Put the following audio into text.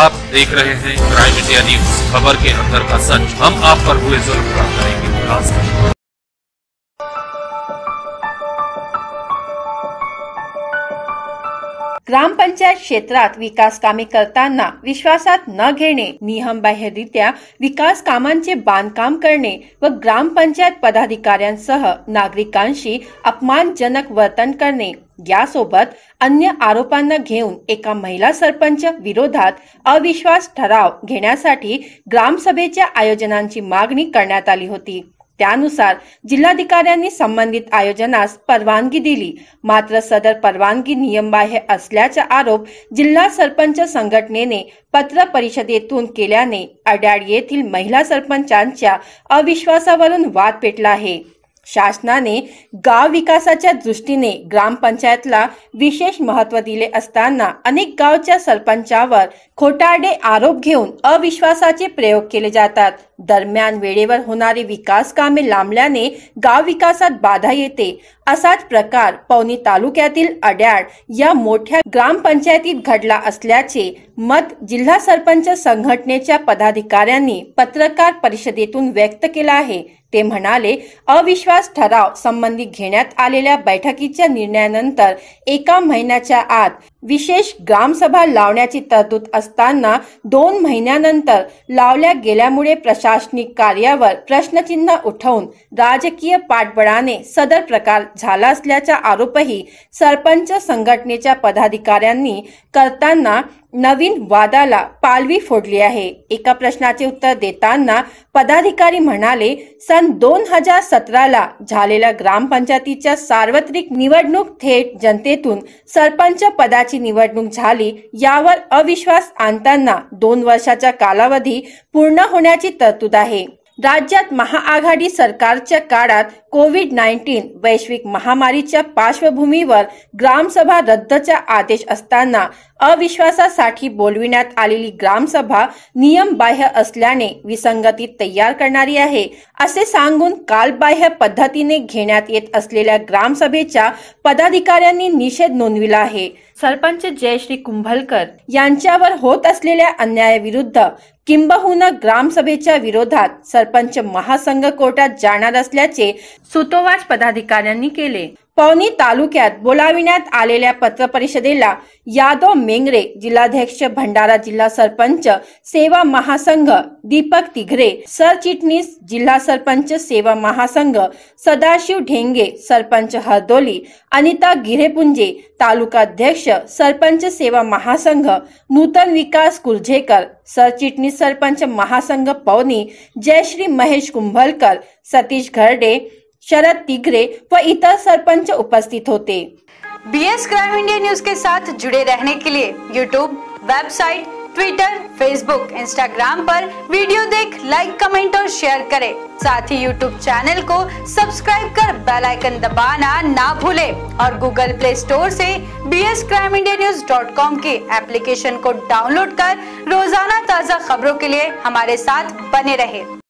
आप देख रहे हैं क्राइम इंडिया न्यूज खबर के अंदर का सच हम आप पर हुए जुल्म का करेंगे ग्रामपंचायत क्षेत्रात विकास कामे करताना विश्वासात न घेणे नियमबाह्यरित्या विकास कामांचे बांधकाम करणे व ग्रामपंचायत पदाधिकाऱ्यांसह नागरिकांशी अपमानजनक वर्तन करणे यासोबत अन्य आरोपांना घेऊन एका महिला सरपंच विरोधात अविश्वास ठराव घेण्यासाठी ग्रामसभेच्या आयोजनांची मागणी करण्यात आली होती त्यानुसार जिल्हाधिकाऱ्यांनी संबंधित आयोजनास परवानगी दिली मात्र सदर परवानगी नियमबाह्य असल्याचा आरोप जिल्हा सरपंच संघटनेने पत्र परिषदेतून केल्याने अड्याड येथील महिला सरपंचांच्या अविश्वासावरून वाद पेटला आहे शासनाने गाव विकासाच्या दृष्टीने ग्रामपंचायतला विशेष महत्व दिले असताना अनेक गावच्या सरपंचावर खोटारडे आरोप घेऊन अविश्वासाचे प्रयोग केले जातात दरम्यान वेळेवर होणारी विकास कामे लांबल्याने गाव विकासात बाधा येते असाच प्रकार पवनी तालुक्यातील अड्याड या मोठ्या ग्रामपंचायतीत घडला असल्याचे मत जिल्हा सरपंच संघटनेच्या पदाधिकाऱ्यांनी पत्रकार परिषदेतून व्यक्त केला आहे ते म्हणाले अविश्वास ठराव संबंधी घेण्यात आलेल्या बैठकीच्या निर्णयानंतर एका महिन्याच्या आत विशेष ग्रामसभा लावण्याची तरतूद असताना दोन महिन्यानंतर लावल्या गेल्यामुळे प्रशासनिक कार्यावर प्रश्नचिन्ह उठवून राजकीय पाठबळाने सदर प्रकार झाला असल्याचा आरोपही सरपंच संघटनेच्या पदाधिकाऱ्यांनी करताना नवीन वादाला पालवी फोडली आहे एका प्रश्नाचे उत्तर देताना पदाधिकारी म्हणाले सन दोन हजार सतराला झालेल्या ग्रामपंचायतीच्या सार्वत्रिक निवडणूक थेट जनतेतून सरपंच पदाची निवडणूक झाली यावर अविश्वास आणताना दोन वर्षाचा कालावधी पूर्ण होण्याची तरतूद आहे राज्यात महाआघाडी सरकारच्या काळात कोविड नाईन्टीन वैश्विक महामारीच्या पार्श्वभूमीवर ग्रामसभा रद्दचा आदेश असताना अविश्वासासाठी बोलविण्यात आलेली ग्रामसभा नियमबाह्य असल्याने विसंगती तयार करणारी आहे असे सांगून कालबाह्य पद्धतीने घेण्यात येत असलेल्या ग्रामसभेच्या पदाधिकाऱ्यांनी निषेध नोंदविला आहे सरपंच जयश्री कुंभलकर यांच्यावर होत असलेल्या अन्यायाविरुद्ध किंबहुना ग्रामसभेच्या विरोधात सरपंच महासंघ कोर्टात जाणार असल्याचे सुतोवाच पदाधिकाऱ्यांनी केले पवनी तालुक्यात बोलाविण्यात आलेल्या पत्र परिषदेला यादव मेंगरे जिल्हाध्यक्ष भंडारा जिल्हा सरपंच सेवा महासंघ दीपक तिघरे सरचिटणीस जिल्हा सरपंच सेवा महासंघ सदाशिव ढेंगे सरपंच हरदोली अनिता गिरेपुंजे तालुकाध्यक्ष सरपंच सेवा महासंघ नूतन विकास कुलझेकर सरचिटणीस सरपंच महासंघ पवनी जयश्री महेश कुंभलकर सतीश घरडे शरद तिगरे व इतर सरपंच उपस्थित होते B S crime India news के साथ जुड़े रहने के लिए YouTube website Twitter Facebook Instagram पर वीडियो देख लाइक कमेंट और शेयर करें साथ ही यूट्यूब चैनल को सब्सक्राइब कर बेल आइकन दबाना ना भूले और गूगल प्ले स्टोर से B S crime India news dot com की एप्लीकेशन को डाउनलोड कर रोजाना ताज़ा खबरों के लिए हमारे साथ बने रहे